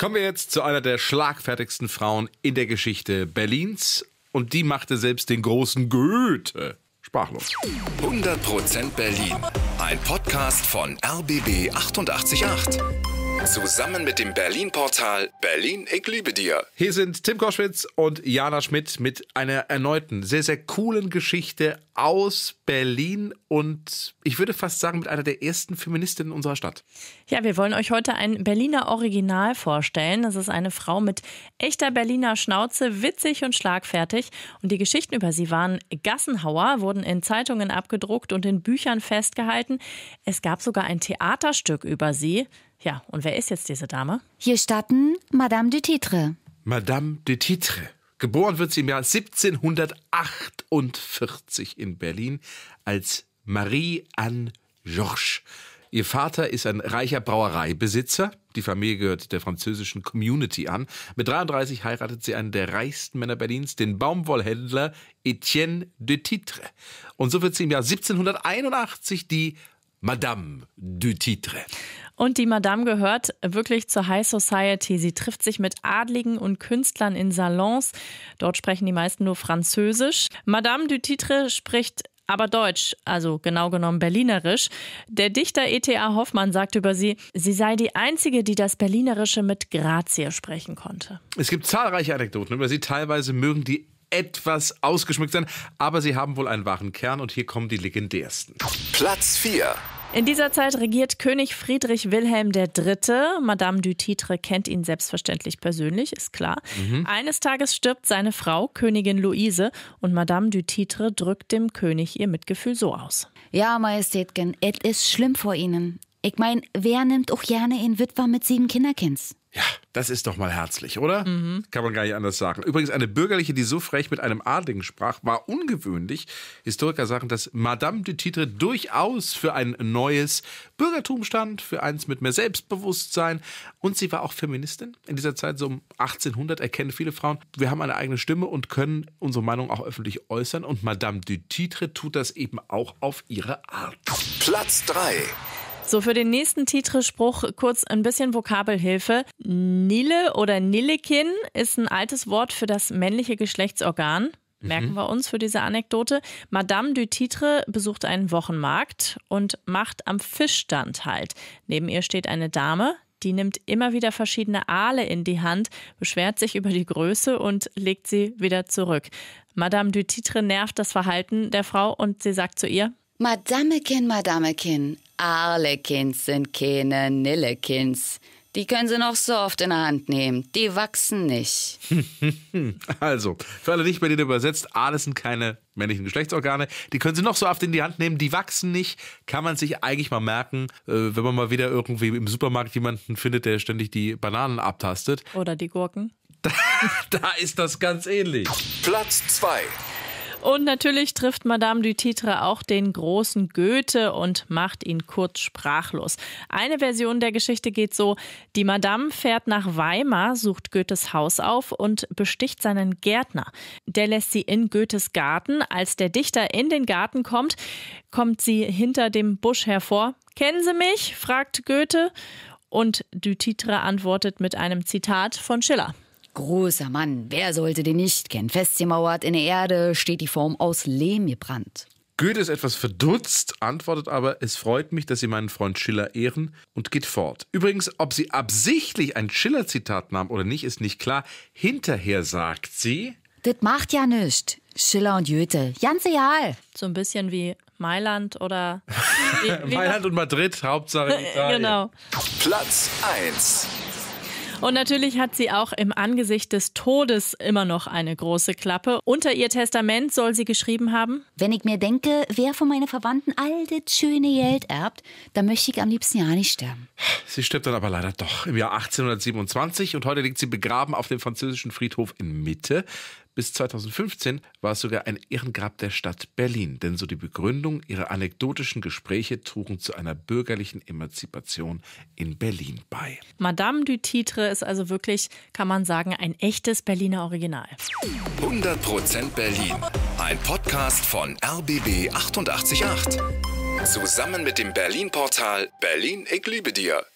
Kommen wir jetzt zu einer der schlagfertigsten Frauen in der Geschichte Berlins. Und die machte selbst den großen Goethe sprachlos. 100% Berlin. Ein Podcast von RBB 888. Zusammen mit dem Berlin-Portal Berlin, ich liebe dir. Hier sind Tim Koschwitz und Jana Schmidt mit einer erneuten, sehr, sehr coolen Geschichte aus Berlin und ich würde fast sagen mit einer der ersten Feministinnen unserer Stadt. Ja, wir wollen euch heute ein Berliner Original vorstellen. Das ist eine Frau mit echter Berliner Schnauze, witzig und schlagfertig. Und die Geschichten über sie waren Gassenhauer, wurden in Zeitungen abgedruckt und in Büchern festgehalten. Es gab sogar ein Theaterstück über sie. Ja, und wer ist jetzt diese Dame? Hier starten Madame de Titre. Madame de Titre. Geboren wird sie im Jahr 1748 in Berlin als Marie-Anne Georges. Ihr Vater ist ein reicher Brauereibesitzer. Die Familie gehört der französischen Community an. Mit 33 heiratet sie einen der reichsten Männer Berlins, den Baumwollhändler Etienne de Titre. Und so wird sie im Jahr 1781 die Madame du Titre. Und die Madame gehört wirklich zur High Society. Sie trifft sich mit Adligen und Künstlern in Salons. Dort sprechen die meisten nur Französisch. Madame du Titre spricht aber deutsch, also genau genommen berlinerisch. Der Dichter E.T.A. Hoffmann sagt über sie, sie sei die einzige, die das Berlinerische mit Grazie sprechen konnte. Es gibt zahlreiche Anekdoten über sie. Teilweise mögen die etwas ausgeschmückt sein, aber sie haben wohl einen wahren Kern und hier kommen die legendärsten. Platz 4. In dieser Zeit regiert König Friedrich Wilhelm III. Madame du Titre kennt ihn selbstverständlich persönlich, ist klar. Mhm. Eines Tages stirbt seine Frau, Königin Luise, und Madame du Titre drückt dem König ihr Mitgefühl so aus. Ja, Majestätgen, es ist schlimm vor Ihnen. Ich meine, wer nimmt auch gerne in Witwer mit sieben Kinderkinds? Ja, das ist doch mal herzlich, oder? Mhm. Kann man gar nicht anders sagen. Übrigens, eine Bürgerliche, die so frech mit einem Adligen sprach, war ungewöhnlich. Historiker sagen, dass Madame de Titre durchaus für ein neues Bürgertum stand, für eins mit mehr Selbstbewusstsein. Und sie war auch Feministin. In dieser Zeit, so um 1800, erkennen viele Frauen, wir haben eine eigene Stimme und können unsere Meinung auch öffentlich äußern. Und Madame de Titre tut das eben auch auf ihre Art. Platz 3. So, für den nächsten Titre-Spruch kurz ein bisschen Vokabelhilfe. Nille oder Nillekin ist ein altes Wort für das männliche Geschlechtsorgan. Mhm. Merken mhm. wir uns für diese Anekdote. Madame du Titre besucht einen Wochenmarkt und macht am Fischstand halt. Neben ihr steht eine Dame, die nimmt immer wieder verschiedene Aale in die Hand, beschwert sich über die Größe und legt sie wieder zurück. Madame du Titre nervt das Verhalten der Frau und sie sagt zu ihr: Madamekin, Madamekin, Arlekins sind keine Nillekins. Die können sie noch so oft in der Hand nehmen. Die wachsen nicht. also, für alle nicht, bei denen übersetzt, Aales sind keine männlichen Geschlechtsorgane. Die können sie noch so oft in die Hand nehmen. Die wachsen nicht. Kann man sich eigentlich mal merken, äh, wenn man mal wieder irgendwie im Supermarkt jemanden findet, der ständig die Bananen abtastet. Oder die Gurken. Da, da ist das ganz ähnlich. Platz 2. Und natürlich trifft Madame du Titre auch den großen Goethe und macht ihn kurz sprachlos. Eine Version der Geschichte geht so: Die Madame fährt nach Weimar, sucht Goethes Haus auf und besticht seinen Gärtner. Der lässt sie in Goethes Garten. Als der Dichter in den Garten kommt, kommt sie hinter dem Busch hervor. Kennen Sie mich? fragt Goethe. Und du Titre antwortet mit einem Zitat von Schiller. Großer Mann, wer sollte den nicht kennen? Festgemauert in der Erde steht die Form aus Lehm gebrannt. Goethe ist etwas verdutzt, antwortet aber, es freut mich, dass Sie meinen Freund Schiller ehren und geht fort. Übrigens, ob sie absichtlich ein Schiller-Zitat nahm oder nicht, ist nicht klar. Hinterher sagt sie. Das macht ja nichts. Schiller und Goethe, ganz egal. So ein bisschen wie Mailand oder. Wie, wie Mailand und Madrid, Hauptsache Italien. genau. Platz 1. Und natürlich hat sie auch im Angesicht des Todes immer noch eine große Klappe. Unter ihr Testament soll sie geschrieben haben: Wenn ich mir denke, wer von meinen Verwandten all das schöne Geld erbt, dann möchte ich am liebsten ja nicht sterben. Sie stirbt dann aber leider doch im Jahr 1827 und heute liegt sie begraben auf dem französischen Friedhof in Mitte. Bis 2015 war es sogar ein Ehrengrab der Stadt Berlin, denn so die Begründung, ihre anekdotischen Gespräche trugen zu einer bürgerlichen Emanzipation in Berlin bei. Madame du Titre ist also wirklich, kann man sagen, ein echtes Berliner Original. 100% Berlin. Ein Podcast von RBB 888. Zusammen mit dem Berlin-Portal Berlin, ich liebe dir.